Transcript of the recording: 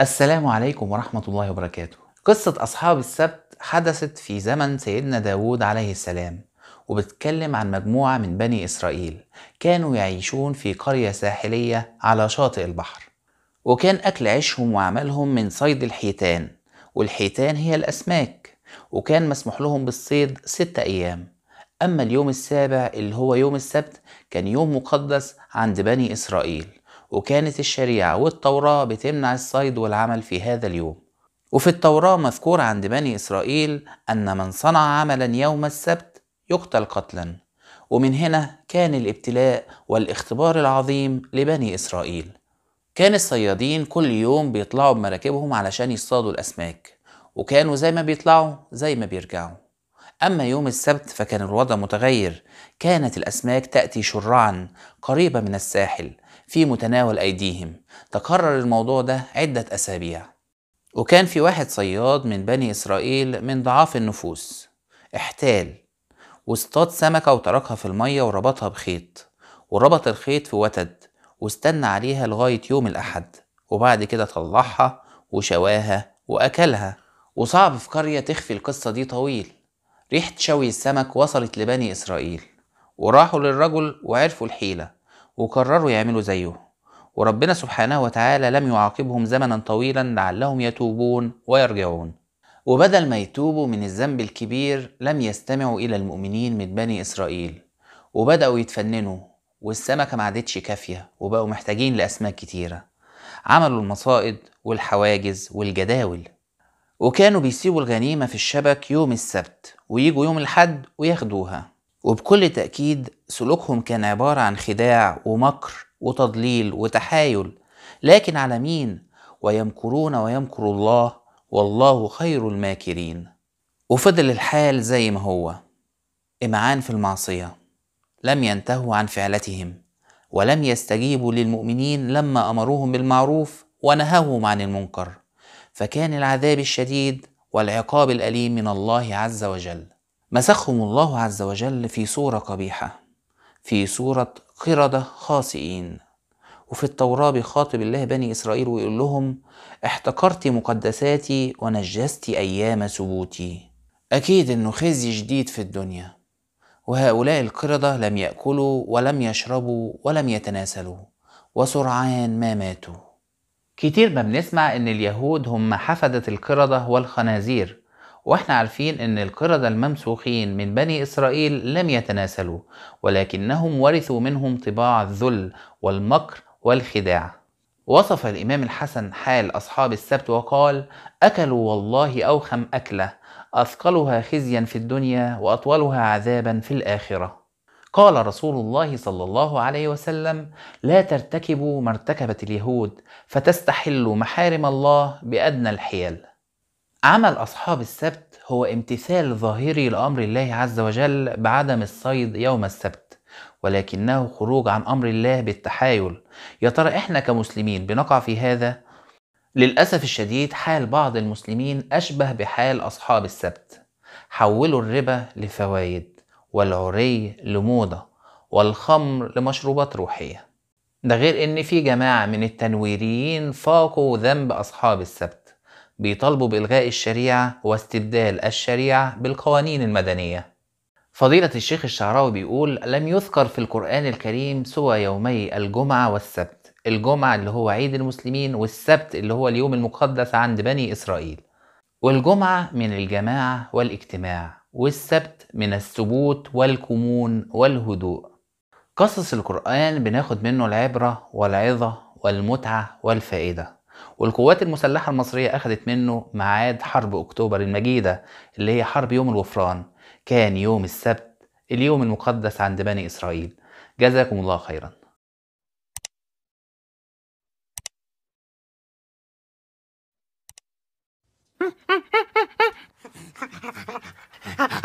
السلام عليكم ورحمة الله وبركاته قصة أصحاب السبت حدثت في زمن سيدنا داود عليه السلام وبتكلم عن مجموعة من بني إسرائيل كانوا يعيشون في قرية ساحلية على شاطئ البحر وكان أكل عيشهم وعملهم من صيد الحيتان والحيتان هي الأسماك وكان مسموح لهم بالصيد ستة أيام أما اليوم السابع اللي هو يوم السبت كان يوم مقدس عند بني إسرائيل وكانت الشريعة والتوراة بتمنع الصيد والعمل في هذا اليوم وفي التوراة مذكور عند بني إسرائيل أن من صنع عملا يوم السبت يقتل قتلا ومن هنا كان الابتلاء والاختبار العظيم لبني إسرائيل كان الصيادين كل يوم بيطلعوا بمراكبهم علشان يصطادوا الأسماك وكانوا زي ما بيطلعوا زي ما بيرجعوا أما يوم السبت فكان الوضع متغير كانت الأسماك تأتي شرعا قريبة من الساحل في متناول أيديهم تكرر الموضوع ده عدة أسابيع وكان في واحد صياد من بني إسرائيل من ضعاف النفوس احتال واصطاد سمكة وتركها في المية وربطها بخيط وربط الخيط في وتد واستنى عليها لغاية يوم الأحد وبعد كده طلعها وشواها وأكلها وصعب في قرية تخفي القصة دي طويل ريحة شوي السمك وصلت لبني إسرائيل وراحوا للرجل وعرفوا الحيلة وقرروا يعملوا زيه وربنا سبحانه وتعالى لم يعاقبهم زمنا طويلا لعلهم يتوبون ويرجعون وبدل ما يتوبوا من الذنب الكبير لم يستمعوا إلى المؤمنين من بني إسرائيل وبدأوا يتفننوا والسمكة معدتش كافية وبقوا محتاجين لأسماك كتيرة عملوا المصائد والحواجز والجداول وكانوا بيسيبوا الغنيمة في الشبك يوم السبت ويجوا يوم الحد وياخدوها وبكل تأكيد سلوكهم كان عبارة عن خداع ومكر وتضليل وتحايل لكن على مين ويمكرون ويمكر الله والله خير الماكرين وفضل الحال زي ما هو إمعان في المعصية لم ينتهوا عن فعلتهم ولم يستجيبوا للمؤمنين لما أمروهم بالمعروف ونهاهم عن المنكر فكان العذاب الشديد والعقاب الأليم من الله عز وجل مسخهم الله عز وجل في صورة قبيحة في صورة قردة خاسئين وفي التوراة بيخاطب الله بني إسرائيل ويقول لهم احتقرت مقدساتي ونجست أيام سبوتي أكيد إنه خزي جديد في الدنيا وهؤلاء القردة لم يأكلوا ولم يشربوا ولم يتناسلوا وسرعان ما ماتوا كتير ما بنسمع ان اليهود هم حفدة القردة والخنازير واحنا عارفين ان القردة الممسوخين من بني اسرائيل لم يتناسلوا ولكنهم ورثوا منهم طباع الذل والمكر والخداع وصف الامام الحسن حال اصحاب السبت وقال اكلوا والله اوخم اكله اثقلها خزيا في الدنيا واطولها عذابا في الاخره قال رسول الله صلى الله عليه وسلم لا ترتكبوا ما ارتكبت اليهود فتستحلوا محارم الله بأدنى الحيل عمل أصحاب السبت هو امتثال ظاهري لأمر الله عز وجل بعدم الصيد يوم السبت ولكنه خروج عن أمر الله بالتحايل يا ترى إحنا كمسلمين بنقع في هذا؟ للأسف الشديد حال بعض المسلمين أشبه بحال أصحاب السبت حولوا الربا لفوائد والعري لموضة والخمر لمشروبات روحية ده غير ان في جماعة من التنويريين فاقوا ذنب اصحاب السبت بيطالبوا بإلغاء الشريعة واستبدال الشريعة بالقوانين المدنية فضيلة الشيخ الشعراوي بيقول لم يذكر في القرآن الكريم سوى يومي الجمعة والسبت الجمعة اللي هو عيد المسلمين والسبت اللي هو اليوم المقدس عند بني إسرائيل والجمعة من الجماعة والاجتماع والسبت من الثبوت والكمون والهدوء قصص القرآن بناخد منه العبرة والعظة والمتعة والفائدة والقوات المسلحة المصرية أخدت منه ميعاد حرب أكتوبر المجيدة اللي هي حرب يوم الغفران كان يوم السبت اليوم المقدس عند بني إسرائيل جزاكم الله خيراً